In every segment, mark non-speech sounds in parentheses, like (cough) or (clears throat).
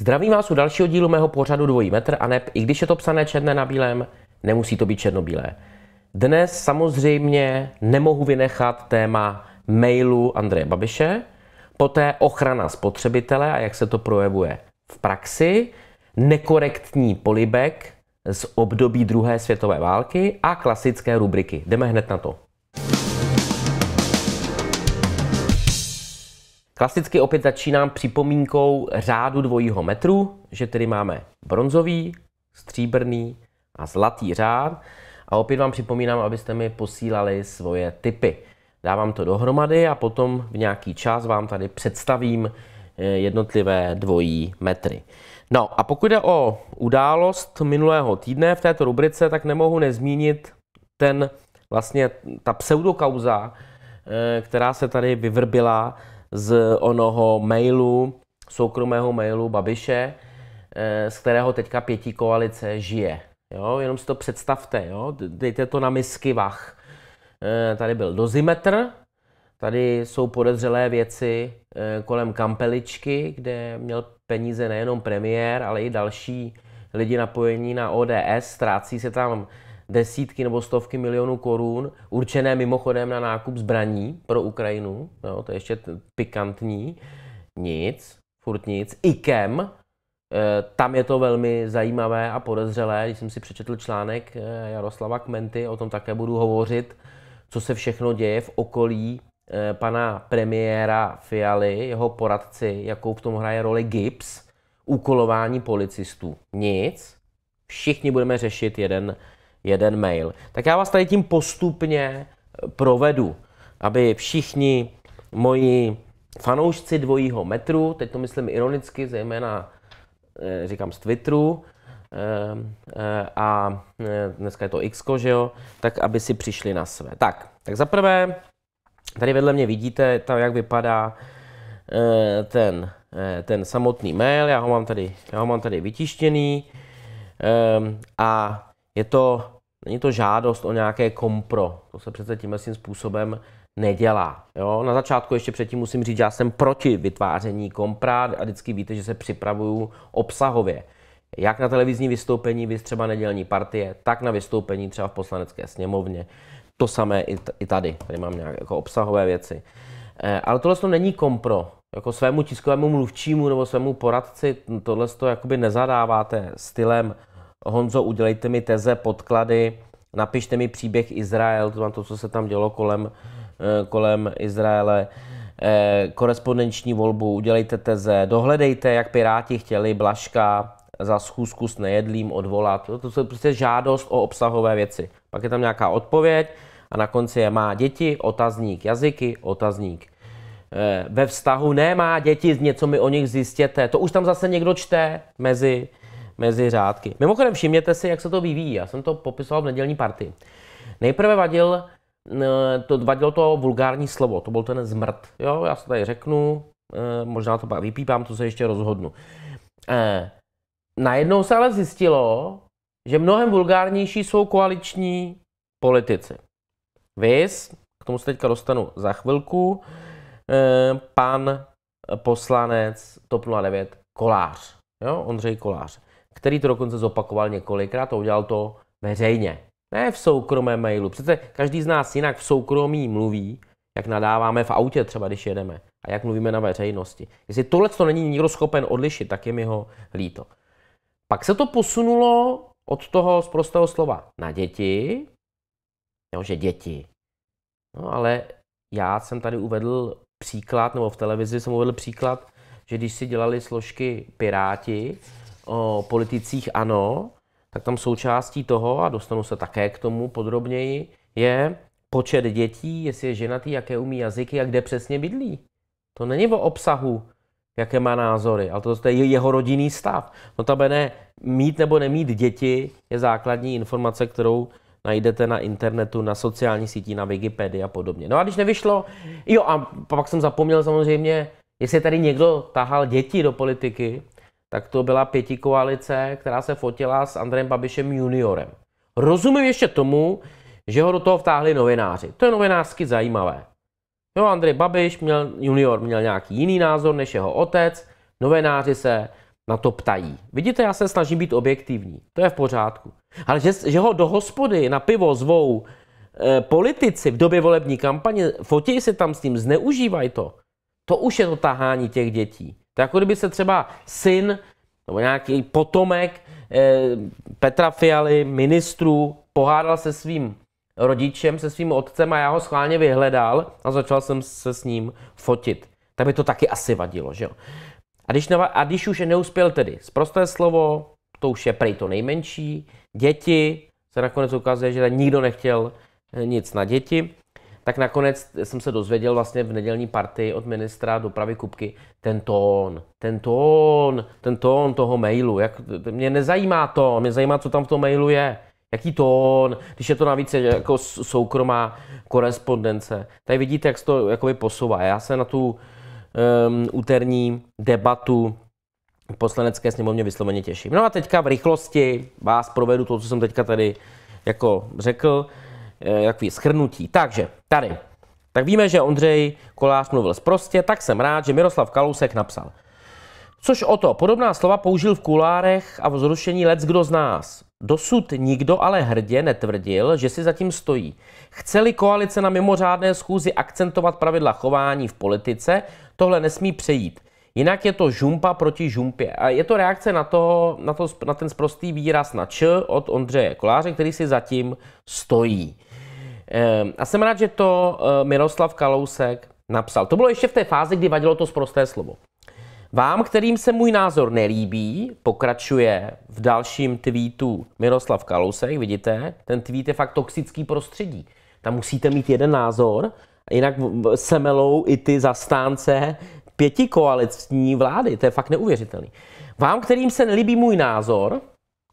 Zdravím vás u dalšího dílu mého pořadu Dvojí metr a neb, i když je to psané černé na bílém, nemusí to být černobílé. Dnes samozřejmě nemohu vynechat téma mailu Andreje Babiše, Poté ochrana spotřebitele a jak se to projevuje v praxi, nekorektní polibek z období druhé světové války a klasické rubriky. Jdeme hned na to. Klasicky opět začínám připomínkou řádu dvojího metru, že tedy máme bronzový, stříbrný a zlatý řád. A opět vám připomínám, abyste mi posílali svoje typy. Dávám to dohromady a potom v nějaký čas vám tady představím eh, jednotlivé dvojí metry. No a pokud jde o událost minulého týdne v této rubrice, tak nemohu nezmínit ten vlastně ta pseudokauza, eh, která se tady vyvrbila z onoho mailu, soukromého mailu Babiše, eh, z kterého teďka pětí koalice žije. Jo, jenom si to představte, jo? dejte to na misky vach. Eh, tady byl dozimetr, tady jsou podezřelé věci eh, kolem kampeličky, kde měl peníze nejenom premiér, ale i další lidi napojení na ODS, ztrácí se tam desítky nebo stovky milionů korun, určené mimochodem na nákup zbraní pro Ukrajinu, jo, no, to je ještě pikantní, nic, furt nic, IKEM, eh, tam je to velmi zajímavé a podezřelé, když jsem si přečetl článek Jaroslava Kmenty, o tom také budu hovořit, co se všechno děje v okolí eh, pana premiéra Fialy, jeho poradci, jakou v tom hraje roli Gibbs, úkolování policistů. Nic. Všichni budeme řešit jeden, jeden mail. Tak já vás tady tím postupně eh, provedu, aby všichni moji fanoušci dvojího metru, teď to myslím ironicky, zejména eh, říkám z Twitteru, Ehm, eh, a eh, dneska je to X, že jo, tak aby si přišli na své. Tak, tak za prvé, tady vedle mě vidíte, tam, jak vypadá eh, ten, ten samotný mail, já ho mám tady, já ho mám tady vytištěný ehm, a je to, není to žádost o nějaké kompro, to se přece tímhle tím způsobem nedělá. Jo? Na začátku ještě předtím musím říct, že já jsem proti vytváření kompra a vždycky víte, že se připravuju obsahově jak na televizní vystoupení, vy třeba nedělní partie, tak na vystoupení třeba v poslanecké sněmovně. To samé i, i tady, tady mám nějaké jako obsahové věci. E, ale tohle to není kompro. Jako svému tiskovému mluvčímu nebo svému poradci hm, tohle to jakoby nezadáváte stylem Honzo, udělejte mi teze, podklady, napište mi příběh Izrael, to, to co se tam dělo kolem, eh, kolem Izraele, eh, korespondenční volbu, udělejte teze, dohledejte, jak Piráti chtěli Blaška, za schůzku s nejedlým odvolat. To je prostě žádost o obsahové věci. Pak je tam nějaká odpověď a na konci je má děti, otazník, jazyky, otazník. Eh, ve vztahu nemá děti, něco mi o nich zjistěte. To už tam zase někdo čte mezi, mezi řádky. Mimochodem všimněte si, jak se to vyvíjí. Já jsem to popisoval v nedělní partii. Nejprve vadil, eh, to, vadilo to vulgární slovo, to byl ten zmrt. Jo, já se tady řeknu, eh, možná to pak vypípám, to se ještě rozhodnu. Najednou se ale zjistilo, že mnohem vulgárnější jsou koaliční politici. Vys, k tomu se teďka dostanu za chvilku, eh, pan poslanec TOP 09 Kolář, jo? Ondřej Kolář, který to dokonce zopakoval několikrát a udělal to veřejně. Ne v soukromém mailu. Přece každý z nás jinak v soukromí mluví, jak nadáváme v autě třeba, když jedeme a jak mluvíme na veřejnosti. Jestli tohle to není nikdo schopen odlišit, tak je mi ho líto. Pak se to posunulo od toho z prostého slova na děti, jo, že děti. No ale já jsem tady uvedl příklad, nebo v televizi jsem uvedl příklad, že když si dělali složky Piráti o politicích ANO, tak tam součástí toho, a dostanu se také k tomu podrobněji, je počet dětí, jestli je ženatý, jaké umí jazyky a kde přesně bydlí. To není o obsahu jaké má názory, ale to, to je jeho rodinný stav. Notabene mít nebo nemít děti je základní informace, kterou najdete na internetu, na sociální síti, na Wikipedii a podobně. No a když nevyšlo, jo a pak jsem zapomněl samozřejmě, jestli tady někdo tahal děti do politiky, tak to byla pěti koalice, která se fotila s Andrejem Babišem juniorem. Rozumím ještě tomu, že ho do toho vtáhli novináři. To je novinářsky zajímavé. Jo, no, Andrej Babiš měl, junior měl nějaký jiný názor než jeho otec, novináři se na to ptají. Vidíte, já se snažím být objektivní, to je v pořádku. Ale že, že ho do hospody na pivo zvou e, politici v době volební kampaně, fotí se tam s ním, zneužívají to, to už je to tahání těch dětí. To jako kdyby se třeba syn nebo nějaký potomek e, Petra Fialy, ministru pohádal se svým rodičem, se svým otcem a já ho schválně vyhledal a začal jsem se s ním fotit. Tak by to taky asi vadilo, že jo? A když, neva- a když už neuspěl tedy, zprosté slovo, to už je prej to nejmenší, děti, se nakonec ukazuje, že nikdo nechtěl eh, nic na děti, tak nakonec jsem se dozvěděl vlastně v nedělní partii od ministra dopravy Kupky ten tón, ten tón, ten tón toho mailu. Jak, mě nezajímá to, mě zajímá, co tam v tom mailu je. Jaký tón, když je to navíc jako soukromá korespondence. Tady vidíte, jak se to jakoby posouvá. Já se na tu um, úterní debatu v poslanecké sněmovně vysloveně těším. No a teďka v rychlosti vás provedu to, co jsem teďka tady jako řekl, e, jaký schrnutí. Takže tady. Tak víme, že Ondřej Kolář mluvil zprostě, tak jsem rád, že Miroslav Kalousek napsal. Což o to, podobná slova použil v kulárech a v zrušení lec kdo z nás. Dosud nikdo ale hrdě netvrdil, že si zatím stojí. Chceli koalice na mimořádné schůzi akcentovat pravidla chování v politice, tohle nesmí přejít. Jinak je to žumpa proti žumpě. A je to reakce na, to, na, to, na ten sprostý výraz na Č od Ondřeje Koláře, který si zatím stojí. Ehm, a jsem rád, že to eh, Miroslav Kalousek napsal. To bylo ještě v té fázi, kdy vadilo to sprosté slovo. Vám, kterým se můj názor nelíbí, pokračuje v dalším tweetu Miroslav Kalousek, vidíte, ten tweet je fakt toxický prostředí. Tam musíte mít jeden názor, jinak semelou i ty zastánce pěti koalicní vlády, to je fakt neuvěřitelný. Vám, kterým se nelíbí můj názor,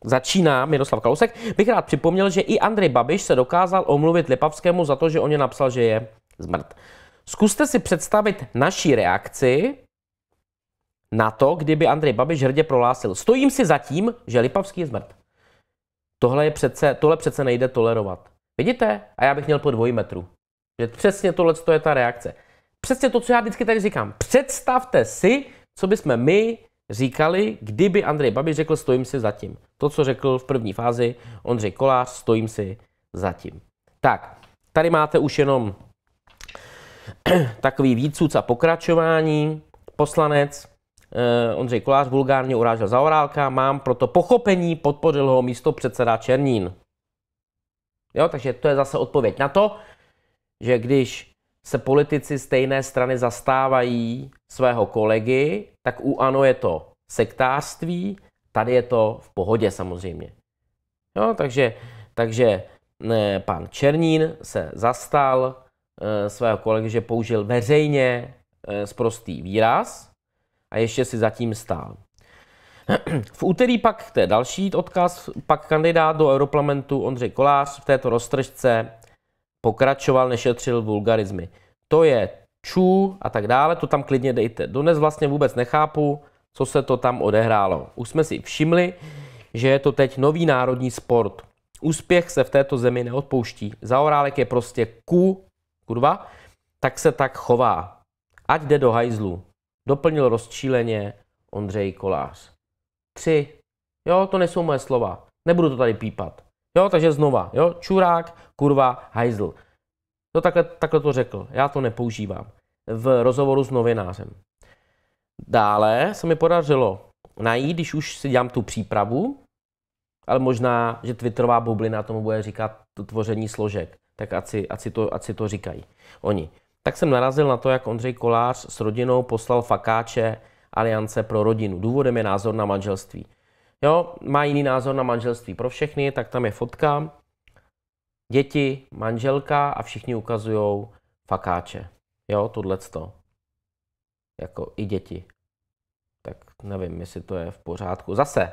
Začíná Miroslav Kalousek. Bych rád připomněl, že i Andrej Babiš se dokázal omluvit Lipavskému za to, že o ně napsal, že je zmrt. Zkuste si představit naší reakci na to, kdyby Andrej Babiš hrdě prohlásil, stojím si za tím, že Lipavský je zmrt. Tohle, je přece, tohle přece nejde tolerovat. Vidíte? A já bych měl po dvojí metru. Že přesně tohle je ta reakce. Přesně to, co já vždycky tady říkám. Představte si, co bychom my říkali, kdyby Andrej Babiš řekl, stojím si za tím. To, co řekl v první fázi Ondřej Kolář, stojím si za tím. Tak, tady máte už jenom (clears throat) takový výcuc a pokračování. Poslanec Eh, Ondřej Kolář vulgárně urážel orálka, mám proto pochopení, podpořil ho místo předseda Černín. Jo, takže to je zase odpověď na to, že když se politici stejné strany zastávají svého kolegy, tak u ANO je to sektářství, tady je to v pohodě samozřejmě. Jo, takže, takže ne, eh, pan Černín se zastal e, svého kolegy, že použil veřejně e, sprostý výraz, a ještě si zatím stál. (clears throat) V úterý pak, to je další odkaz, pak kandidát do Europarlamentu Ondřej Kolář v této roztržce pokračoval, nešetřil vulgarizmy. To je čů a tak dále, to tam klidně dejte. Dnes vlastně vůbec nechápu, co se to tam odehrálo. Už jsme si všimli, že je to teď nový národní sport. Úspěch se v této zemi neodpouští. Zaorálek je prostě ku, kurva, tak se tak chová. Ať jde do hajzlu. Doplnil rozčíleně Ondřej Kolář. Tři. Jo, to nejsou moje slova. Nebudu to tady pípat. Jo, takže znova. Jo, čurák, kurva, hajzl. To takhle, takhle to řekl. Já to nepoužívám. V rozhovoru s novinářem. Dále se mi podařilo najít, když už si dělám tu přípravu, ale možná, že Twitterová bublina tomu bude říkat to tvoření složek, tak ať si, ať si, to, ať si to říkají oni tak jsem narazil na to, jak Ondřej Kolář s rodinou poslal fakáče Aliance pro rodinu. Důvodem je názor na manželství. Jo, má jiný názor na manželství pro všechny, tak tam je fotka, děti, manželka a všichni ukazují fakáče. Jo, tohleto. Jako i děti. Tak nevím, jestli to je v pořádku. Zase,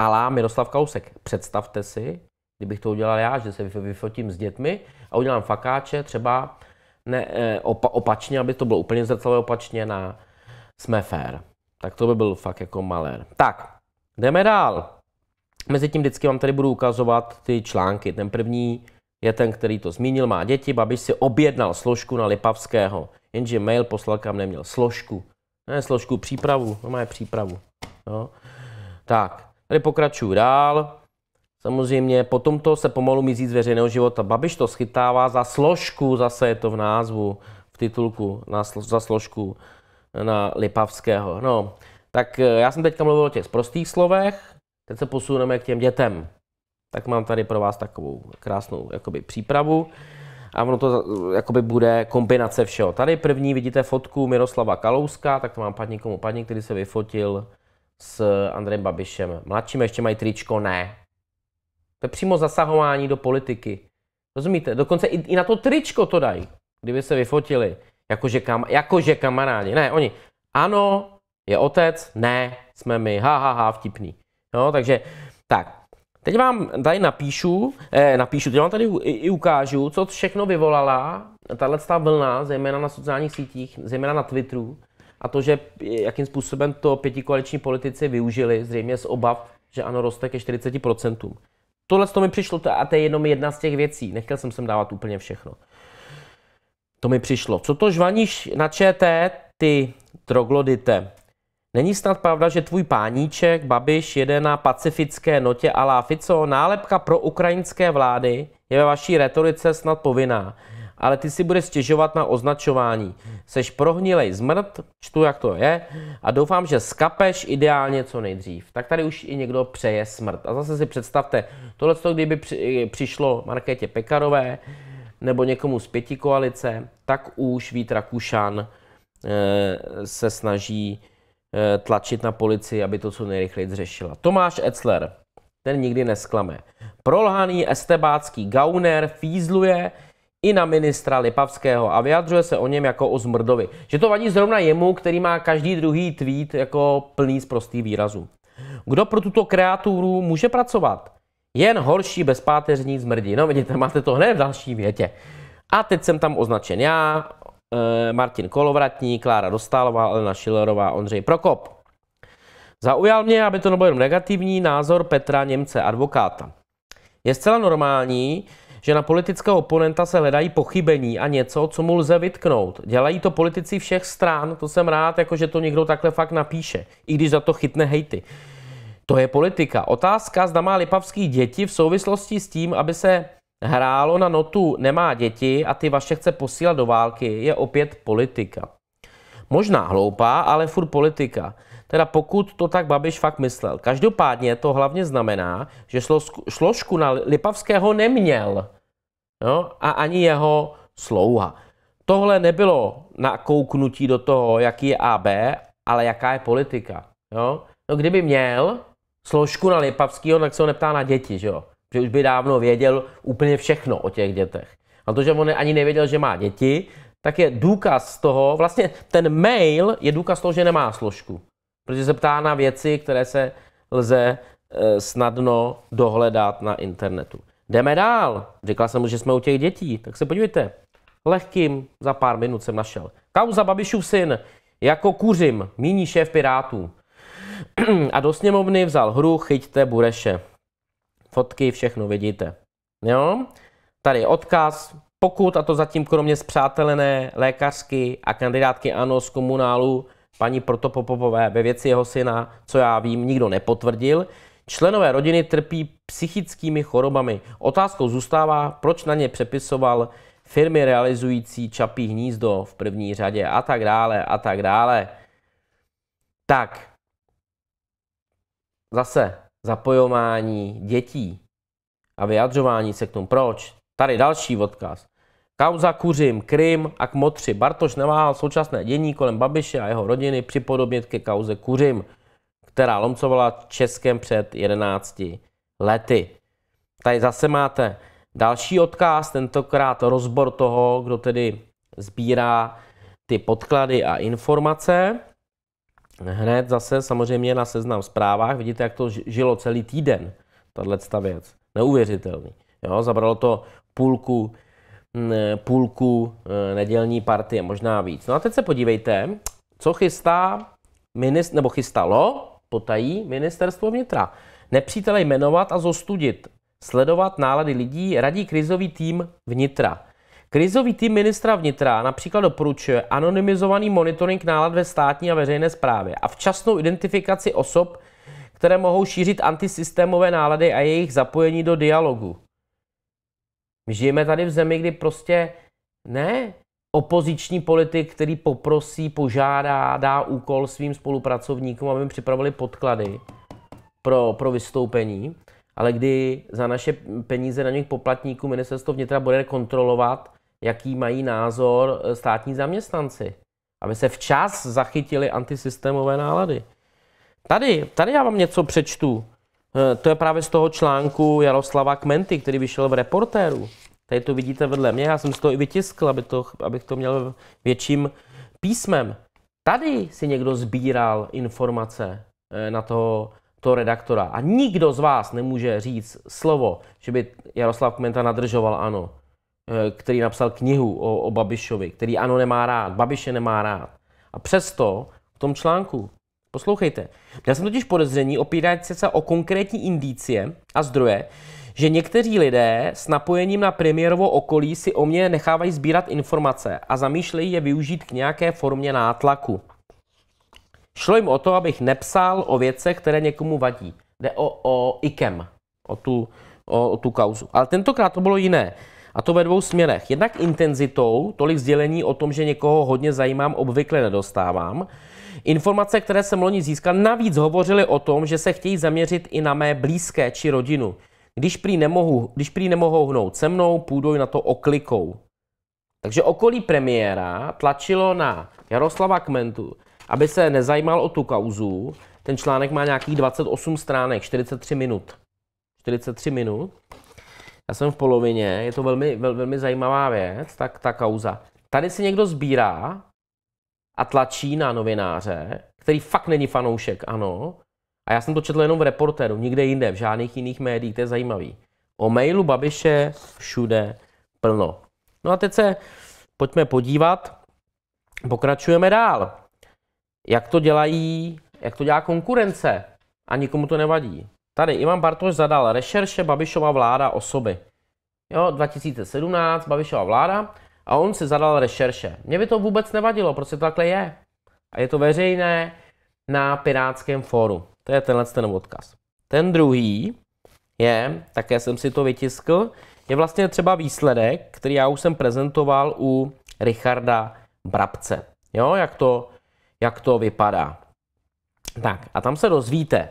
Alá Miroslav Kausek. Představte si, kdybych to udělal já, že se vyfotím s dětmi a udělám fakáče třeba ne, eh, opa, opačně, aby to bylo úplně zrcadlové opačně na jsme fair. Tak to by byl fakt jako malér. Tak, jdeme dál. Mezi tím vždycky vám tady budu ukazovat ty články. Ten první je ten, který to zmínil, má děti. Babiš si objednal složku na Lipavského, jenže mail poslal kam neměl složku. Ne složku, přípravu, no má je přípravu. No. Tak, tady pokračuju dál. Samozřejmě potom to se pomalu mizí z veřejného života. Babiš to schytává za složku, zase je to v názvu, v titulku, na, slo, za složku na Lipavského. No, tak eh, já jsem teďka mluvil o těch prostých slovech, teď se posuneme k těm dětem. Tak mám tady pro vás takovou krásnou jakoby, přípravu a ono to eh, jakoby bude kombinace všeho. Tady první vidíte fotku Miroslava Kalouska, tak to mám padní komu padní, který se vyfotil s Andrejem Babišem. Mladším ještě mají tričko ne, to je přímo zasahování do politiky. Rozumíte? Dokonce i, i na to tričko to dají, kdyby se vyfotili. Jakože, kam, jakože kamarádi. Ne, oni. Ano, je otec, ne, jsme my. Ha, ha, ha, vtipný. No, takže, tak. Teď vám tady napíšu, eh, napíšu, teď vám tady i, i ukážu, co všechno vyvolala tahle vlna, zejména na sociálních sítích, zejména na Twitteru, a to, že eh, jakým způsobem to pětikoaliční politici využili, zřejmě z obav, že ano, roste ke 40%. Tohle to mi přišlo a to je jenom jedna z těch věcí. Nechtěl jsem sem dávat úplně všechno. To mi přišlo. Co to žvaníš na ČT, ty troglodite? Není snad pravda, že tvůj páníček Babiš jede na pacifické notě a Fico? Nálepka pro ukrajinské vlády je ve vaší retorice snad povinná ale ty si budeš stěžovat na označování. Seš prohnilej zmrt, čtu, jak to je, a doufám, že skapeš ideálně co nejdřív. Tak tady už i někdo přeje smrt. A zase si představte, tohle, kdyby přišlo Markétě Pekarové nebo někomu z pěti koalice, tak už Vít Rakušan eh, se snaží eh, tlačit na policii, aby to co nejrychleji zřešila. Tomáš Etzler, ten nikdy nesklame. Prolhaný estebácký gauner fízluje, i na ministra Lipavského a vyjadřuje se o něm jako o zmrdovi. Že to vadí zrovna jemu, který má každý druhý tweet jako plný z prostý výrazu. Kdo pro tuto kreaturu může pracovat? Jen horší bezpáteřní zmrdí, No vidíte, máte to hned v další větě. A teď jsem tam označen já, eh, Martin Kolovratní, Klára Dostálová, Elena Šilerová, Ondřej Prokop. Zaujal mě, aby to nebylo jenom negativní, názor Petra Němce, advokáta. Je zcela normální, že na politického oponenta se hledají pochybení a něco, co mu lze vytknout. Dělají to politici všech stran, to jsem rád, jako že to někdo takhle fakt napíše, i když za to chytne hejty. To je politika. Otázka, zda má Lipavský děti v souvislosti s tím, aby se hrálo na notu nemá děti a ty vaše chce posílat do války, je opět politika. Možná hloupá, ale furt politika. Teda pokud to tak Babiš fakt myslel. Každopádně to hlavně znamená, že složku na Lipavského neměl. No, a ani jeho slouha. Tohle nebylo na kouknutí do toho, jaký je AB, ale jaká je politika. Jo? No kdyby měl složku na Lipavského, tak se ho neptá na děti, že jo? Že už by dávno věděl úplně všechno o těch dětech. A to, že on ani nevěděl, že má děti, tak je důkaz toho, vlastně ten mail je důkaz toho, že nemá složku protože se ptá na věci, které se lze e, snadno dohledat na internetu. Jdeme dál. Říkal jsem mu, že jsme u těch dětí, tak se podívejte. Lehkým za pár minut jsem našel. Kauza Babišův syn. Jako kuřim, míní šéf Pirátů. (clears throat) A do sněmovny vzal hru Chyťte Bureše. Fotky, všechno vidíte. Jo? Tady je odkaz. Pokud, a to zatím kromě zpřátelené lékařky a kandidátky ANO z komunálu paní Protopopové ve věci jeho syna, co já vím, nikdo nepotvrdil. Členové rodiny trpí psychickými chorobami. Otázkou zůstává, proč na ně přepisoval firmy realizující čapí hnízdo v první řadě a tak dále a tak dále. Tak, zase zapojování dětí a vyjadřování se k tomu. Proč? Tady další odkaz. Kauza Kuřim, Krym a Kmotři. Bartoš neváhal současné dění kolem Babiše a jeho rodiny připodobnit ke kauze Kuřim, která lomcovala Českem před 11 lety. Tady zase máte další odkaz, tentokrát rozbor toho, kdo tedy sbírá ty podklady a informace. Hned zase samozřejmě na seznam zprávách. Vidíte, jak to žilo celý týden, tahle věc. Neuvěřitelný. Jo, zabralo to půlku Mm, půlku eh, nedělní party možná víc. No a teď se podívejte, co chystá minist, nebo chystalo potají ministerstvo vnitra. Nepřítele jmenovat a zostudit, sledovat nálady lidí, radí krizový tým vnitra. Krizový tým ministra vnitra například doporučuje anonymizovaný monitoring nálad ve státní a veřejné správě a včasnou identifikaci osob, které mohou šířit antisystémové nálady a jejich zapojení do dialogu. My žijeme tady v zemi, kdy prostě ne opoziční politik, který poprosí, požádá, dá úkol svým spolupracovníkům, aby jim připravili podklady pro, pro vystoupení, ale kdy za naše peníze na daňových poplatníků ministerstvo vnitra bude kontrolovat, jaký mají názor eh, státní zaměstnanci. Aby se včas zachytili antisystémové nálady. Tady, tady já vám něco přečtu. Eh, to je právě z toho článku Jaroslava Kmenty, který vyšel v reportéru. Tady to vidíte vedle mě, já jsem z toho i vytiskl, aby to, abych to měl větším písmem. Tady si někdo sbíral informace eh, na toho, toho redaktora a nikdo z vás nemůže říct slovo, že by Jaroslav Kmenta nadržoval ano, eh, který napsal knihu o, o Babišovi, který ano nemá rád, Babiše nemá rád. A přesto v tom článku Poslouchejte, já jsem totiž podezření opírající se o konkrétní indicie a zdroje, že někteří lidé s napojením na premiérovo okolí si o mě nechávají sbírat informace a zamýšlejí je využít k nějaké formě nátlaku. Šlo jim o to, abych nepsal o věcech, které někomu vadí. Jde o, o IKEM, o tu, o, o tu kauzu. Ale tentokrát to bylo jiné. A to ve dvou směrech. Jednak intenzitou, tolik sdělení o tom, že někoho hodně zajímám, obvykle nedostávám. Informace, které jsem loni získal, navíc hovořily o tom, že se chtějí zaměřit i na mé blízké či rodinu. Když prý, nemohu, když prý nemohou hnout se mnou, půjdou na to oklikou. Takže okolí premiéra tlačilo na Jaroslava Kmentu, aby se nezajímal o tu kauzu. Ten článek má nějakých 28 stránek, 43 minut. 43 minut. Já jsem v polovině, je to velmi, velmi zajímavá věc, tak ta kauza. Tady si někdo sbírá a tlačí na novináře, který fakt není fanoušek, ano. A já jsem to četl jenom v reportéru, nikde jinde, v žádných jiných médiích, to je zajímavý. O mailu Babiše všude plno. No a teď se pojďme podívat, pokračujeme dál. Jak to dělají, jak to dělá konkurence a nikomu to nevadí. Tady Ivan Bartoš zadal rešerše Babišova vláda osoby. Jo, 2017 Babišova vláda a on si zadal rešerše. Mně by to vůbec nevadilo, prostě to takhle je. A je to veřejné na Pirátském fóru. To je tenhle ten odkaz. Ten druhý je, také jsem si to vytiskl, je vlastně třeba výsledek, který já už jsem prezentoval u Richarda Brabce. Jo, jak to, jak to vypadá. Tak a tam se dozvíte,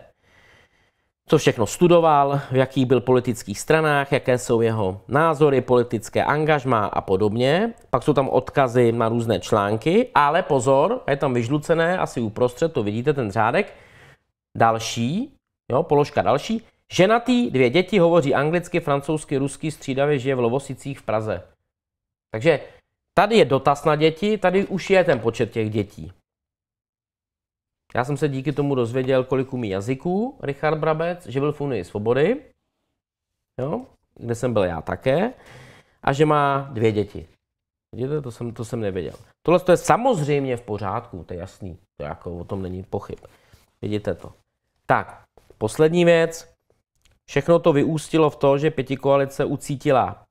co všechno studoval, v jakých byl politických stranách, jaké jsou jeho názory, politické angažmá a podobně. Pak jsou tam odkazy na různé články, ale pozor, je tam vyžlucené asi uprostřed, to vidíte ten řádek, další, jo, položka další, ženatý, dvě děti, hovoří anglicky, francouzsky, ruský, střídavě žije v Lovosicích v Praze. Takže tady je dotaz na děti, tady už je ten počet těch dětí. Já jsem se díky tomu dozvěděl, kolik umí jazyků Richard Brabec, že byl v Unii svobody, jo, kde jsem byl já také, a že má dvě děti. Vidíte, to jsem, to jsem nevěděl. Tohle to je samozřejmě v pořádku, to je jasný, to jako o tom není pochyb. Vidíte to. Tak, poslední věc. Všechno to vyústilo v to, že pětikoalice ucítila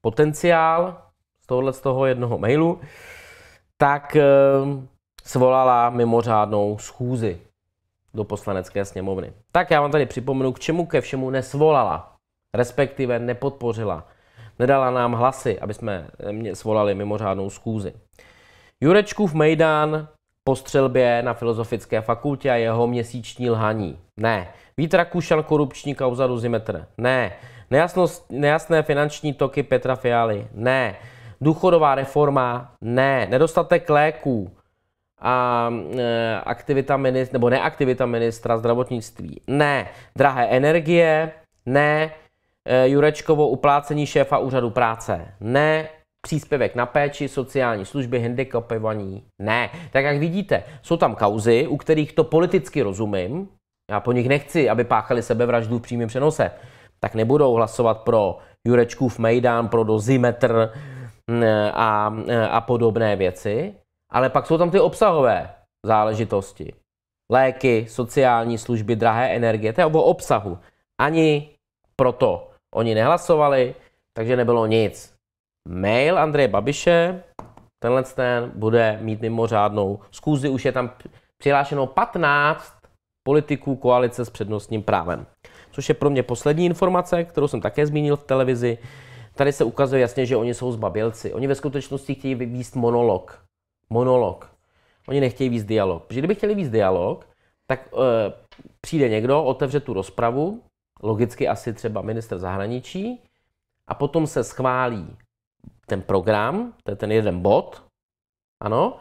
potenciál z tohohle z toho jednoho mailu, tak ehm, svolala mimořádnou schůzi do poslanecké sněmovny. Tak já vám tady připomenu, k čemu ke všemu nesvolala, respektive nepodpořila. Nedala nám hlasy, aby jsme eh, svolali mimořádnou schůzi. Jurečkův Mejdán po střelbě na Filozofické fakultě a jeho měsíční lhaní. Ne. Vít Rakušan korupční kauza Ruzimetr. Ne. Nejasnost, nejasné finanční toky Petra Fialy. Ne. Důchodová reforma? Ne. Nedostatek léků? a e, aktivita ministra, nebo neaktivita ministra zdravotnictví. Ne. Drahé energie, ne. E, Jurečkovo uplácení šéfa úřadu práce, ne. Příspěvek na péči, sociální služby, handicapovaní, ne. Tak jak vidíte, jsou tam kauzy, u kterých to politicky rozumím. Já po nich nechci, aby páchali sebevraždu v přímém přenose. Tak nebudou hlasovat pro Jurečkův Mejdán, pro dozimetr a, a podobné věci. Ale pak jsou tam ty obsahové záležitosti. Léky, sociální služby, drahé energie, to je obo obsahu. Ani proto oni nehlasovali, takže nebylo nic. Mail Andreje Babiše, tenhle ten bude mít mimořádnou zkůzi, už je tam přihlášeno 15 politiků koalice s přednostním právem. Což je pro mě poslední informace, kterou jsem také zmínil v televizi. Tady se ukazuje jasně, že oni jsou zbabělci. Oni ve skutečnosti chtějí vyvíst monolog monolog. Oni nechtějí víc dialog. Protože kdyby chtěli víc dialog, tak e, přijde někdo, otevře tu rozpravu, logicky asi třeba minister zahraničí, a potom se schválí ten program, to je ten jeden bod, ano,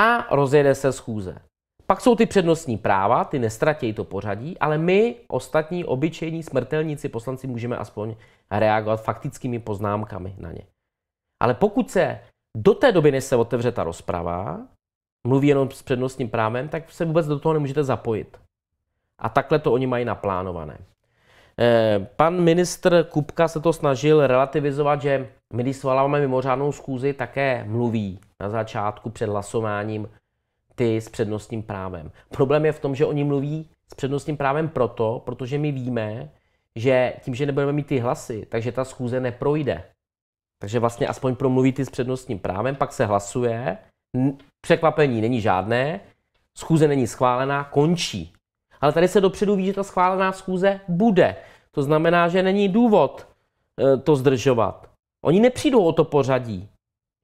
a rozjede se schůze. Pak jsou ty přednostní práva, ty nestratějí to pořadí, ale my, ostatní obyčejní smrtelníci poslanci, můžeme aspoň reagovat faktickými poznámkami na ně. Ale pokud se do té doby, než se otevře ta rozprava, mluví jenom s přednostním právem, tak se vůbec do toho nemůžete zapojit. A takhle to oni mají naplánované. Eh, pan ministr Kupka se to snažil relativizovat, že my, když svoláváme mimořádnou schůzi, také mluví na začátku před hlasováním ty s přednostním právem. Problém je v tom, že oni mluví s přednostním právem proto, protože my víme, že tím, že nebudeme mít ty hlasy, takže ta schůze neprojde. Takže vlastně aspoň ty s přednostním právem, pak se hlasuje, překvapení není žádné, schůze není schválená, končí. Ale tady se dopředu ví, že ta schválená schůze bude. To znamená, že není důvod e, to zdržovat. Oni nepřijdou o to pořadí.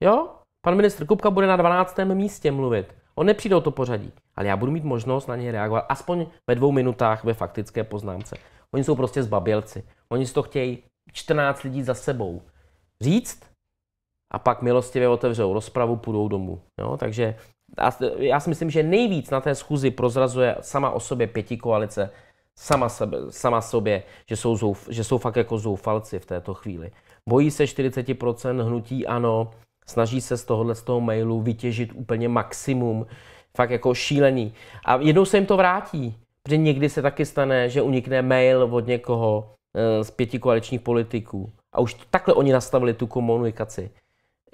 Jo? Pan ministr Kupka bude na 12. místě mluvit. On nepřijde o to pořadí, ale já budu mít možnost na něj reagovat aspoň ve dvou minutách ve faktické poznámce. Oni jsou prostě zbabělci. Oni si to chtějí 14 lidí za sebou říct a pak milostivě otevřou rozpravu, půjdou domů. Jo? Takže já si myslím, že nejvíc na té schůzi prozrazuje sama o sobě pěti koalice, sama, sebe, sama sobě, že jsou, zouf, že jsou fakt jako zoufalci v této chvíli. Bojí se 40% hnutí ano, snaží se z tohohle z toho mailu vytěžit úplně maximum, fakt jako šílený. A jednou se jim to vrátí, protože někdy se taky stane, že unikne mail od někoho eh, z pěti koaličních politiků a už takhle oni nastavili tu komunikaci.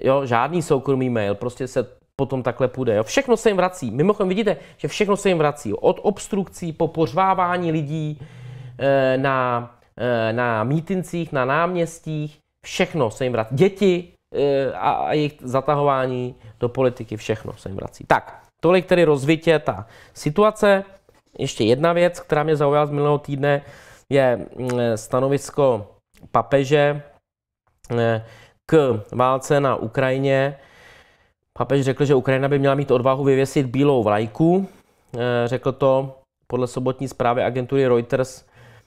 Jo, žádný soukromý mail, prostě se potom takhle půjde. Jo. Všechno se jim vrací. Mimochodem vidíte, že všechno se jim vrací. Od obstrukcí po pořvávání lidí eh, na, eh, na mítincích, na náměstích, všechno se jim vrací. Děti eh, a, a jejich zatahování do politiky, všechno se jim vrací. Tak, tolik tedy rozvitě ta situace. Ještě jedna věc, která mě zaujala z minulého týdne, je mm, stanovisko papeže Eh, k válce na Ukrajině. Papež řekl, že Ukrajina by měla mít odvahu vyvěsit bílou vlajku. Eh, řekl to podle sobotní zprávy agentury Reuters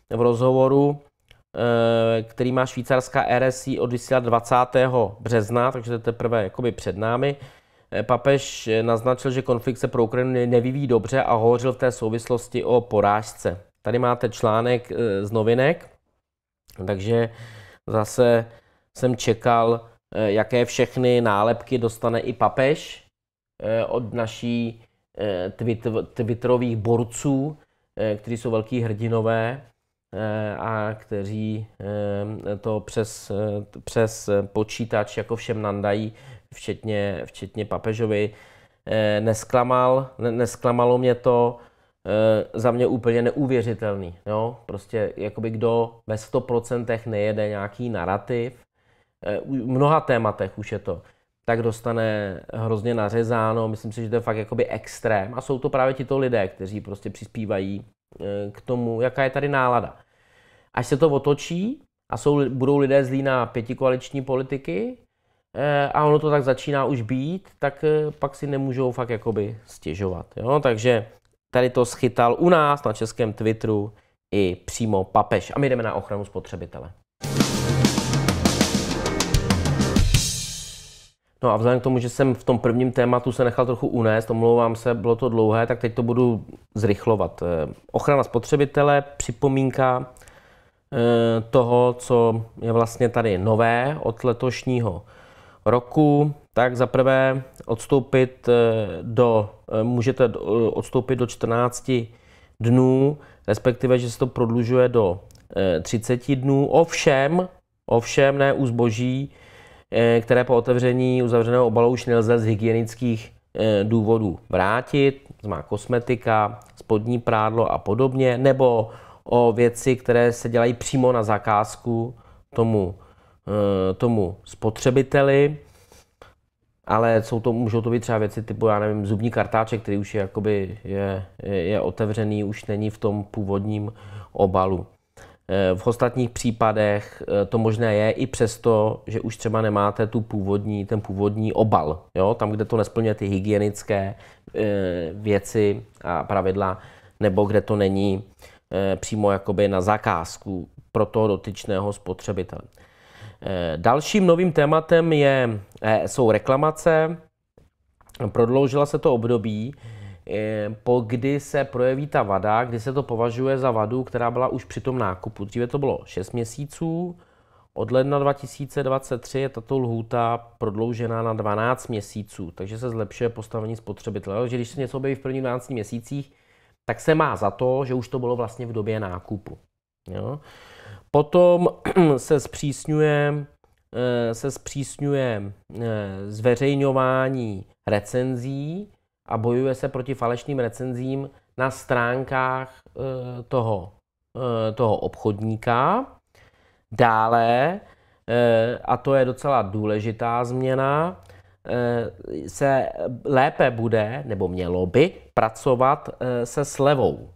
v rozhovoru, eh, který má švýcarská RSI odvysílat 20. března, takže to je teprve jakoby před námi. Papež naznačil, že konflikt se pro Ukrajinu nevyvíjí dobře a hovořil v té souvislosti o porážce. Tady máte článek z novinek, takže zase jsem čekal, eh, jaké všechny nálepky dostane i papež eh, od naší eh, twitterových borců, kteří jsou velký hrdinové a kteří to přes, přes počítač jako všem nandají, včetně, včetně papežovi. Nesklamal, nesklamalo mě to, za mě úplně neuvěřitelný. Jo? No. Prostě jakoby kdo ve 100% nejede nějaký narrativ, v eh, mnoha tématech už je to, tak dostane hrozně nařezáno. Myslím si, že to je fakt jakoby extrém. A jsou to právě tito lidé, kteří prostě přispívají eh, k tomu, jaká je tady nálada. Až se to otočí a jsou, budou lidé zlí na pětikoaliční politiky, eh, a ono to tak začíná už být, tak pak si nemůžou fakt jakoby stěžovat. Jo? Takže tady to schytal u nás na českém Twitteru i přímo papež. A my jdeme na ochranu spotřebitele. No a vzhledem k tomu, že jsem v tom prvním tématu se nechal trochu unést, omlouvám se, bylo to dlouhé, tak teď to budu zrychlovat. Eh, ochrana spotřebitele, připomínka eh, toho, co je vlastně tady nové od letošního roku, tak zaprvé eh, odstoupit do, můžete odstoupit do 14 dnů, respektive, že se to prodlužuje do 30 dnů. Ovšem, ovšem ne u zboží, Eh, které po otevření uzavřeného obalu už nelze z hygienických eh, důvodů vrátit, má kosmetika, spodní prádlo a podobně, nebo o věci, které se dělají přímo na zakázku tomu, eh, tomu spotřebiteli, ale jsou to, můžou to být třeba věci typu, já nevím, zubní kartáček, který už je, jakoby je, je, je otevřený, už není v tom původním obalu. Eh, v ostatních případech eh, to možné je i přesto, že už třeba nemáte tu původní, ten původní obal. Jo? Tam, kde to nesplňuje ty hygienické eh, věci a pravidla, nebo kde to není přímo jakoby na zakázku pro toho dotyčného spotřebitele. Dalším novým tématem je, jsou reklamace. Prodloužila se to období, Eh, po kdy se projeví ta vada, kdy se to považuje za vadu, která byla už při tom nákupu. Dříve to bylo 6 měsíců, od ledna 2023 je tato lhůta prodloužená na 12 měsíců, takže se zlepšuje postavení spotřebitele. Takže když se něco objeví v prvních 12 měsících, tak se má za to, že už to bylo vlastně v době nákupu. Jo? Potom (clears throat) se zpřísňuje, eh, se zpřísňuje eh, zveřejňování recenzí, a bojuje se proti falešným recenzím na stránkách eh, toho, eh, toho obchodníka. Dále, eh, a to je docela důležitá změna, se lépe bude, nebo mělo by, pracovat se slevou,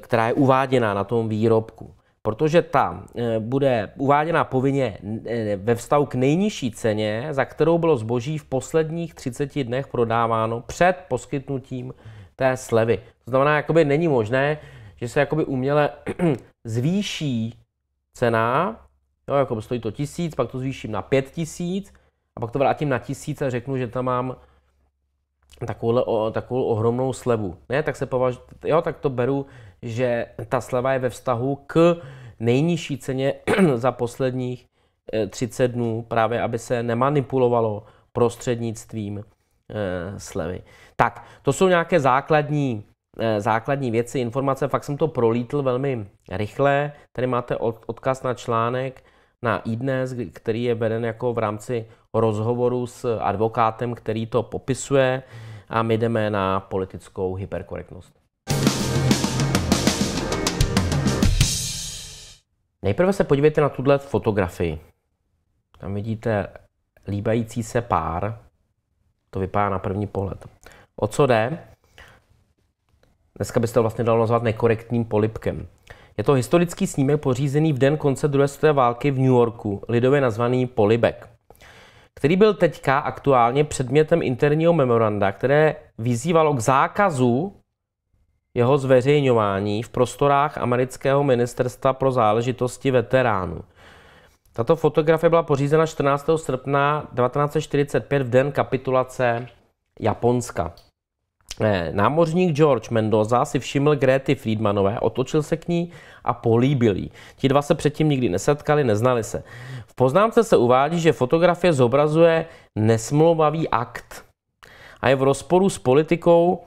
která je uváděná na tom výrobku protože ta eh, bude uváděna povinně eh, ve vztahu k nejnižší ceně, za kterou bylo zboží v posledních 30 dnech prodáváno před poskytnutím té slevy. To znamená, jakoby není možné, že se jakoby uměle (clears throat) zvýší cena, jo, jako stojí to tisíc, pak to zvýším na pět tisíc a pak to vrátím na tisíc a řeknu, že tam mám takovouhle, o, takovou ohromnou slevu. Ne, tak se považ... jo, tak to beru, že ta sleva je ve vztahu k nejnižší ceně (clears throat) za posledních 30 eh, dnů, právě aby se nemanipulovalo prostřednictvím e, slevy. Tak, to jsou nějaké základní, e, základní věci, informace, fakt jsem to prolítl velmi rychle. Tady máte od, odkaz na článek na iDnes, který je veden jako v rámci rozhovoru s advokátem, který to popisuje a my jdeme na politickou hyperkorektnost. Nejprve se podívejte na tuhle fotografii. Tam vidíte líbající se pár. To vypadá na první pohled. O co jde? Dneska byste to vlastně dalo nazvat nekorektním polipkem. Je to historický snímek pořízený v den konce druhé světové války v New Yorku, lidově nazvaný polibek který byl teďka aktuálně předmětem interního memoranda, které vyzývalo k zákazu jeho zveřejňování v prostorách amerického ministerstva pro záležitosti veteránů. Tato fotografie byla pořízena 14. srpna 1945 v den kapitulace Japonska. Eh, námořník George Mendoza si všiml Gréty Friedmanové, otočil se k ní a políbil jí. Ti dva se předtím nikdy nesetkali, neznali se. V poznámce se uvádí, že fotografie zobrazuje nesmlouvavý akt a je v rozporu s politikou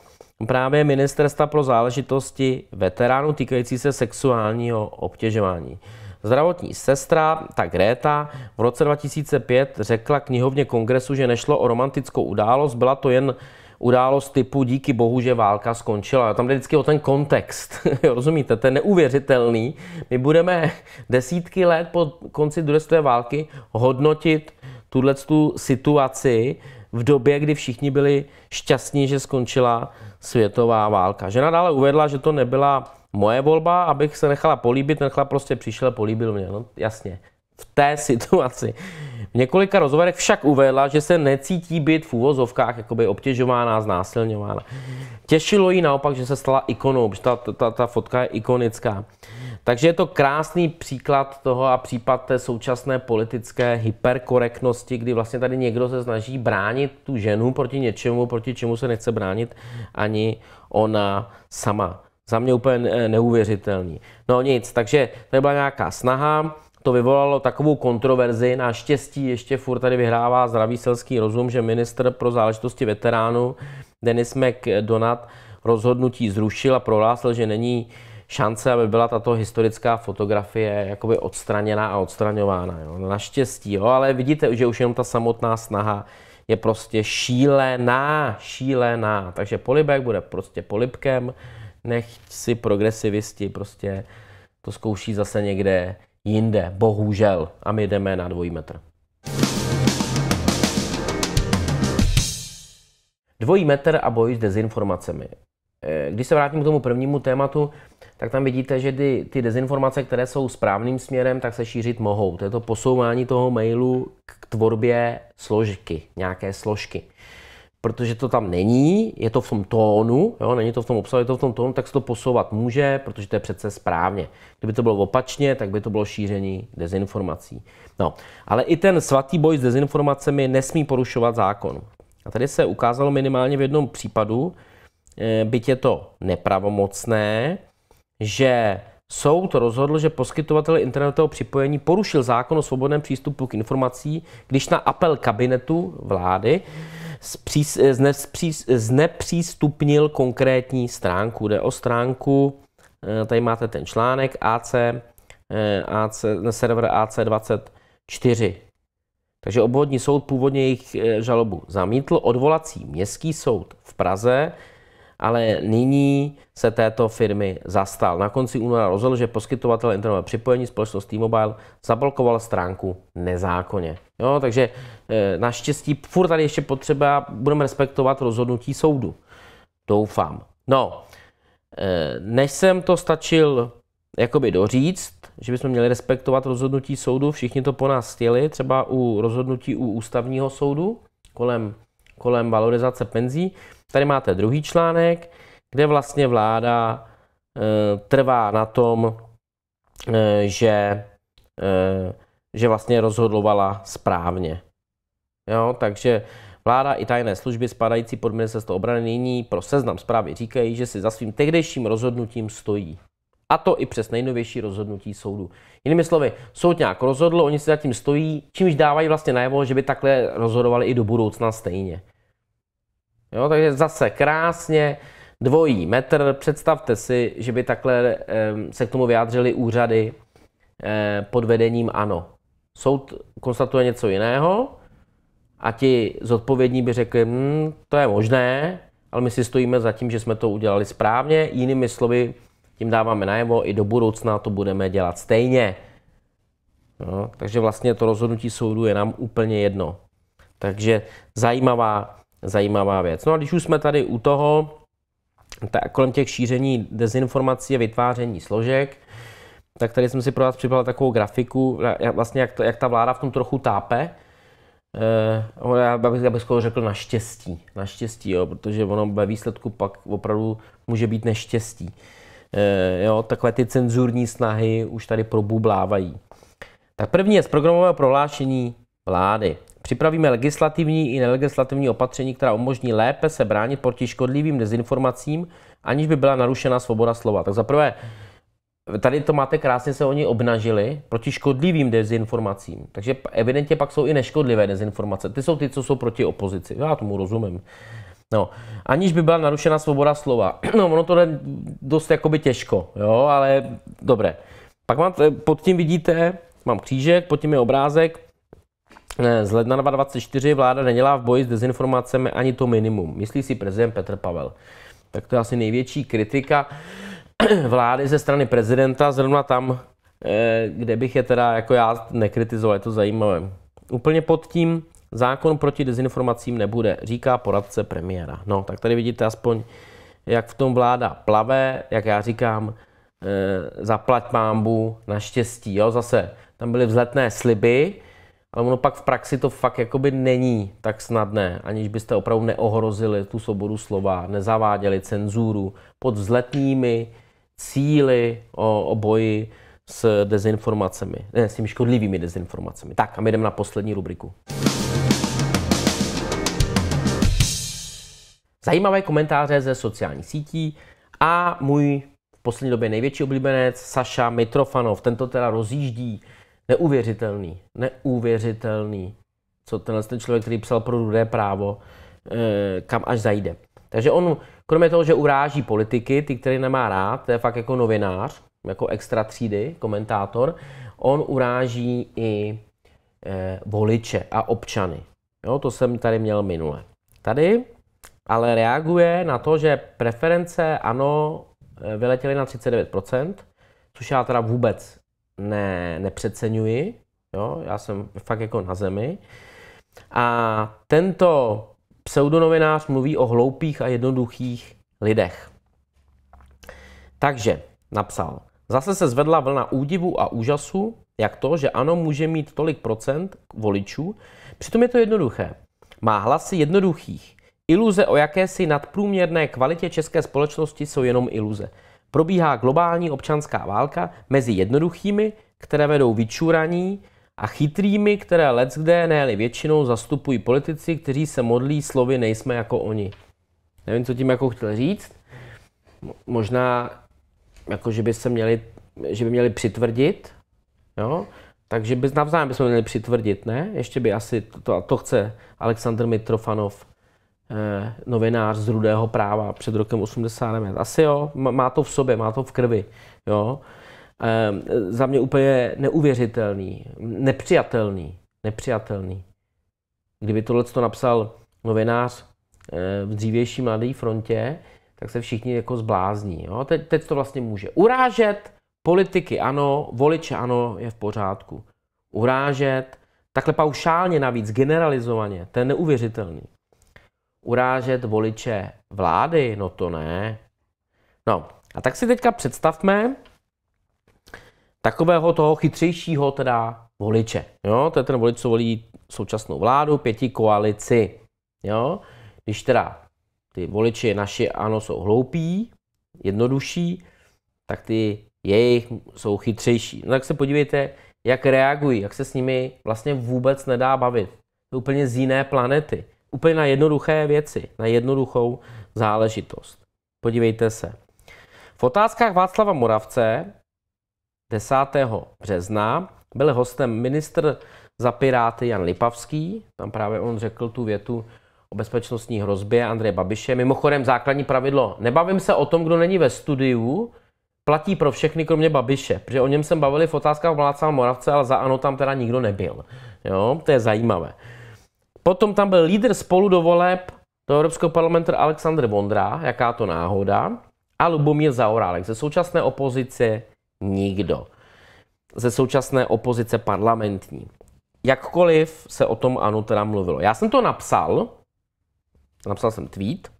právě Ministerstva pro záležitosti veteránů týkající se sexuálního obtěžování. Zdravotní sestra, ta Greta, v roce 2005 řekla knihovně kongresu, že nešlo o romantickou událost, byla to jen událost typu díky bohu, že válka skončila. Tam jde vždycky o ten kontext, (laughs) rozumíte, to je neuvěřitelný. My budeme desítky let po konci druhé světové války hodnotit tuhle situaci v době, kdy všichni byli šťastní, že skončila světová válka. Žena dále uvedla, že to nebyla moje volba, abych se nechala políbit, ten chlap prostě přišel, políbil mě. No jasně, v té situaci v několika rozhovorech však uvedla, že se necítí být v úvozovkách jakoby obtěžována, znásilňována. Těšilo jí naopak, že se stala ikonou, protože ta, ta, ta fotka je ikonická. Takže je to krásný příklad toho a případ té současné politické hyperkorektnosti, kdy vlastně tady někdo se snaží bránit tu ženu proti něčemu, proti čemu se nechce bránit ani ona sama. Za mě úplně neuvěřitelný. No nic, takže to byla nějaká snaha to vyvolalo takovou kontroverzi. Naštěstí ještě furt tady vyhrává zdravý selský rozum, že ministr pro záležitosti veteránů Denis McDonald rozhodnutí zrušil a prohlásil, že není šance, aby byla tato historická fotografie jakoby odstraněná a odstraňována. Jo. No, naštěstí, jo, ale vidíte, že už jenom ta samotná snaha je prostě šílená, šílená. Takže Polibek bude prostě Polibkem, nech si progresivisti prostě to zkouší zase někde jinde, bohužel. A my jdeme na dvojí metr. Dvojí metr a boj s dezinformacemi. Eh, když se vrátím k tomu prvnímu tématu, tak tam vidíte, že ty, ty dezinformace, které jsou správným směrem, tak se šířit mohou. To je to posouvání toho mailu k tvorbě složky, nějaké složky protože to tam není, je to v tom tónu, jo, není to v tom obsahu, je to v tom tónu, tak se to posouvat může, protože to je přece správně. Kdyby to bylo opačně, tak by to bylo šíření dezinformací. No, ale i ten svatý boj s dezinformacemi nesmí porušovat zákon. A tady se ukázalo minimálně v jednom případu, eh, byť je to nepravomocné, že soud rozhodl, že poskytovatel internetového připojení porušil zákon o svobodném přístupu k informací, když na apel kabinetu vlády znepřístupnil konkrétní stránku. Jde o stránku, eh, tady máte ten článek AC, eh, AC server AC24. Takže obvodní soud původně jejich eh, žalobu zamítl, odvolací městský soud v Praze ale nyní se této firmy zastal. Na konci února rozhodl, že poskytovatel internetové připojení společnost T-Mobile zablokoval stránku nezákonně. Jo, takže e, naštěstí furt tady ještě potřeba, budeme respektovat rozhodnutí soudu. Doufám. No, e, než jsem to stačil jakoby doříct, že bychom měli respektovat rozhodnutí soudu, všichni to po nás chtěli, třeba u rozhodnutí u ústavního soudu kolem, kolem valorizace penzí, Tady máte druhý článek, kde vlastně vláda eh, trvá na tom, eh, že, eh, že vlastně rozhodovala správně. Jo, takže vláda i tajné služby spadající pod ministerstvo obrany nyní pro seznam zprávy říkají, že si za svým tehdejším rozhodnutím stojí. A to i přes nejnovější rozhodnutí soudu. Jinými slovy, soud nějak rozhodl, oni si zatím stojí, čímž dávají vlastně najevo, že by takhle rozhodovali i do budoucna stejně. Jo, takže zase krásně, dvojí metr. Představte si, že by takhle se k tomu vyjádřili úřady eh, pod vedením ANO. Soud konstatuje něco jiného a ti zodpovědní by řekli, hm, to je možné, ale my si stojíme za tím, že jsme to udělali správně. Jinými slovy, tím dáváme najevo, i do budoucna to budeme dělat stejně. No, takže vlastně to rozhodnutí soudu je nám úplně jedno. Takže zajímavá zajímavá věc. No a když už jsme tady u toho, tak kolem těch šíření dezinformací a vytváření složek, tak tady jsem si pro vás připravil takovou grafiku, vlastně jak, to, jak ta vláda v tom trochu tápe. Eh, já bych, já bych skoro řekl naštěstí, naštěstí, jo, protože ono ve výsledku pak opravdu může být neštěstí. Eh, jo, takové ty cenzurní snahy už tady probublávají. Tak první je z programového prohlášení vlády. Připravíme legislativní i nelegislativní opatření, která umožní lépe se bránit proti škodlivým dezinformacím, aniž by byla narušena svoboda slova. Tak zaprvé, tady to máte krásně, se oni obnažili proti škodlivým dezinformacím. Takže evidentně pak jsou i neškodlivé dezinformace. Ty jsou ty, co jsou proti opozici. Já tomu rozumím. No, aniž by byla narušena svoboda slova. (clears throat) No, ono to je dost jakoby těžko, jo, ale dobré. Pak mám pod tím vidíte, mám křížek, pod tím je obrázek, z ledna 2024 vláda nedělá v boji s dezinformacemi ani to minimum, myslí si prezident Petr Pavel. Tak to je asi největší kritika (clears throat) vlády ze strany prezidenta, zrovna tam, eh, kde bych je teda jako já nekritizoval, je to zajímavé. Úplně pod tím zákon proti dezinformacím nebude, říká poradce premiéra. No, tak tady vidíte aspoň, jak v tom vláda plave, jak já říkám, eh, zaplať mámbu, naštěstí. Jo, zase tam byly vzletné sliby, ale ono pak v praxi to fakt jakoby není tak snadné, aniž byste opravdu neohrozili tu svobodu slova, nezaváděli cenzuru pod vzletnými cíly o, o boji s dezinformacemi, ne, s těmi škodlivými dezinformacemi. Tak a my jdeme na poslední rubriku. Zajímavé komentáře ze sociálních sítí a můj v poslední době největší oblíbenec Saša Mitrofanov, tento teda rozjíždí Neuvěřitelný, neuvěřitelný, co tenhle ten člověk, který psal pro rudé právo, eh, kam až zajde. Takže on, kromě toho, že uráží politiky, ty, které nemá rád, to je fakt jako novinář, jako extra třídy, komentátor, on uráží i eh, voliče a občany. Jo, to jsem tady měl minule. Tady ale reaguje na to, že preference ano, eh, vyletěly na 39%, což já teda vůbec ne, nepřeceňuji, jo? já jsem fakt jako na zemi. A tento pseudonovinář mluví o hloupých a jednoduchých lidech. Takže napsal, zase se zvedla vlna údivu a úžasu, jak to, že ano, může mít tolik procent voličů, přitom je to jednoduché. Má hlasy jednoduchých. Iluze o jakési nadprůměrné kvalitě české společnosti jsou jenom iluze probíhá globální občanská válka mezi jednoduchými, které vedou vyčúraní, a chytrými, které kde ne většinou, zastupují politici, kteří se modlí slovy nejsme jako oni. Nevím, co tím jako chtěl říct. Možná, jako, že by se měli, že by měli přitvrdit, jo? Takže by, navzájem bychom měli přitvrdit, ne? Ještě by asi, to, to chce Aleksandr Mitrofanov, eh, novinář z Rudého práva před rokem 89. Asi jo, má to v sobě, má to v krvi. Jo? Eh, za mě úplně neuvěřitelný, nepřijatelný, nepřijatelný. Kdyby tohle to napsal novinář eh, v dřívější Mladé frontě, tak se všichni jako zblázní. Jo? Teď, teď to vlastně může urážet, politiky ano, voliče ano, je v pořádku. Urážet, takhle paušálně navíc, generalizovaně, to je neuvěřitelný urážet voliče vlády, no to ne. No a tak si teďka představme takového toho chytřejšího teda voliče. Jo, to je ten volič, co volí současnou vládu, pěti koalici. Jo, když teda ty voliči naši ano jsou hloupí, jednodušší, tak ty jejich jsou chytřejší. No tak se podívejte, jak reagují, jak se s nimi vlastně vůbec nedá bavit. To úplně z jiné planety úplně na jednoduché věci, na jednoduchou záležitost. Podívejte se. V otázkách Václava Moravce 10. března byl hostem ministr za Piráty Jan Lipavský. Tam právě on řekl tu větu o bezpečnostní hrozbě Andreje Babiše. Mimochodem základní pravidlo, nebavím se o tom, kdo není ve studiu, platí pro všechny, kromě Babiše, protože o něm jsem bavili v otázkách Václava Moravce, ale za ano tam teda nikdo nebyl. Jo, to je zajímavé. Potom tam byl lídr spolu do voleb do Evropského parlamentu Aleksandr Vondra, jaká to náhoda, a Lubomír Zaorálek. Ze současné opozice nikdo. Ze současné opozice parlamentní. Jakkoliv se o tom ano teda mluvilo. Já jsem to napsal, napsal jsem tweet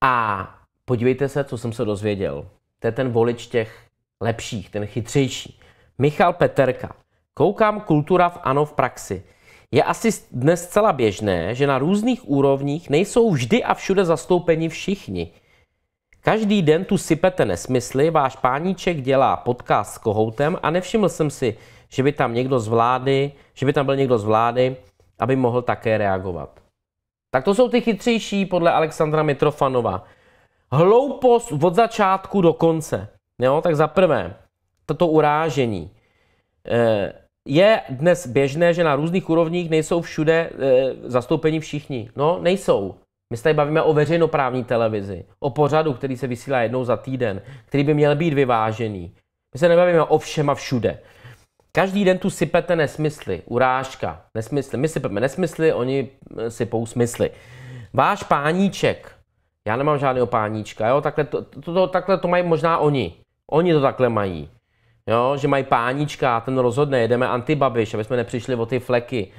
a podívejte se, co jsem se dozvěděl. To je ten volič těch lepších, ten chytřejší. Michal Peterka. Koukám kultura v ANO v praxi je asi dnes zcela běžné, že na různých úrovních nejsou vždy a všude zastoupeni všichni. Každý den tu sypete nesmysly, váš páníček dělá podcast s kohoutem a nevšiml jsem si, že by tam někdo z vlády, že by tam byl někdo z vlády, aby mohl také reagovat. Tak to jsou ty chytřejší podle Alexandra Mitrofanova. Hloupost od začátku do konce. Jo, tak za prvé, toto urážení. Eh, je dnes běžné, že na různých úrovních nejsou všude e, zastoupeni všichni. No, nejsou. My se tady bavíme o veřejnoprávní televizi, o pořadu, který se vysílá jednou za týden, který by měl být vyvážený. My se nebavíme o všem a všude. Každý den tu sypete nesmysly, urážka, nesmysly. My sypeme nesmysly, oni eh, sypou smysly. Váš páníček, já nemám žádného páníčka, jo, takhle to, to, to, takhle to mají možná oni. Oni to takhle mají jo, že mají pánička, ten rozhodne, jedeme antibabiš, aby jsme nepřišli o ty fleky,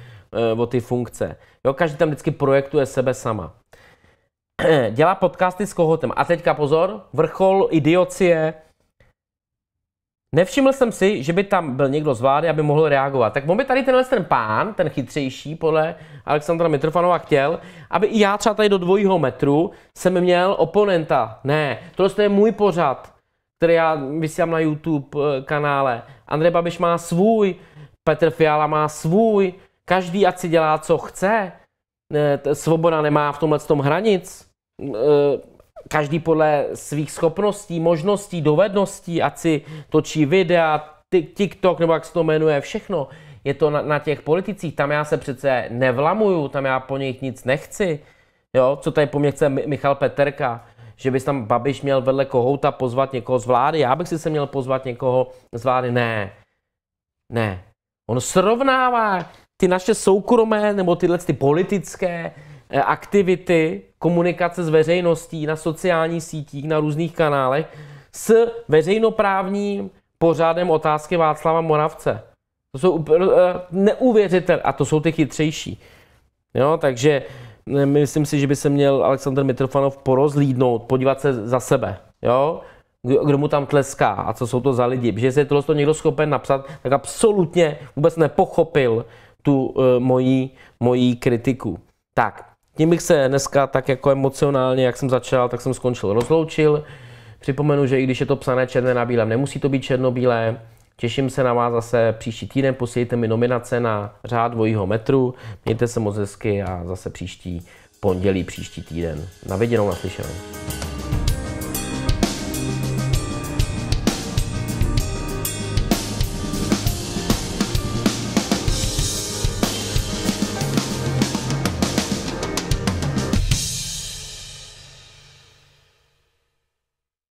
eh, o ty funkce. Jo, každý tam vždycky projektuje sebe sama. (clears throat) Dělá podcasty s kohotem. A teďka pozor, vrchol idiocie. Nevšiml jsem si, že by tam byl někdo z vlády, aby mohl reagovat. Tak on by tady tenhle ten pán, ten chytřejší podle Alexandra Mitrofanova chtěl, aby i já třeba tady do dvojího metru jsem měl oponenta. Ne, tohle je můj pořad který já vysílám na YouTube eh, kanále. Andrej Babiš má svůj, Petr Fiala má svůj, každý ať si dělá, co chce. Eh, Svoboda nemá v tomhle tom hranic. Eh, každý podle svých schopností, možností, dovedností, ať si točí videa, TikTok nebo jak se to jmenuje, všechno. Je to na, na těch politicích, tam já se přece nevlamuju, tam já po nich nic nechci. Jo, co tady po mně chce Michal Peterka že bys tam Babiš měl vedle kohouta pozvat někoho z vlády, já bych si se měl pozvat někoho z vlády, ne. Ne. On srovnává ty naše soukromé nebo tyhle ty politické eh, aktivity, komunikace s veřejností na sociálních sítích, na různých kanálech s veřejnoprávním pořádem otázky Václava Moravce. To jsou eh, neuvěřitelné a to jsou ty chytřejší. Jo, takže myslím si, že by se měl Aleksandr Mitrofanov porozlídnout, podívat se za sebe, jo? kdo mu tam tleská a co jsou to za lidi. Protože jestli je tohle to někdo schopen napsat, tak absolutně vůbec nepochopil tu uh, mojí, mojí kritiku. Tak, tím bych se dneska tak jako emocionálně, jak jsem začal, tak jsem skončil, rozloučil. Připomenu, že i když je to psané černé na bílém, nemusí to být černobílé. Těším se na vás zase příští týden, posílejte mi nominace na řád dvojího metru, mějte se moc hezky a zase příští pondělí, příští týden. Na viděnou, naslyšenou.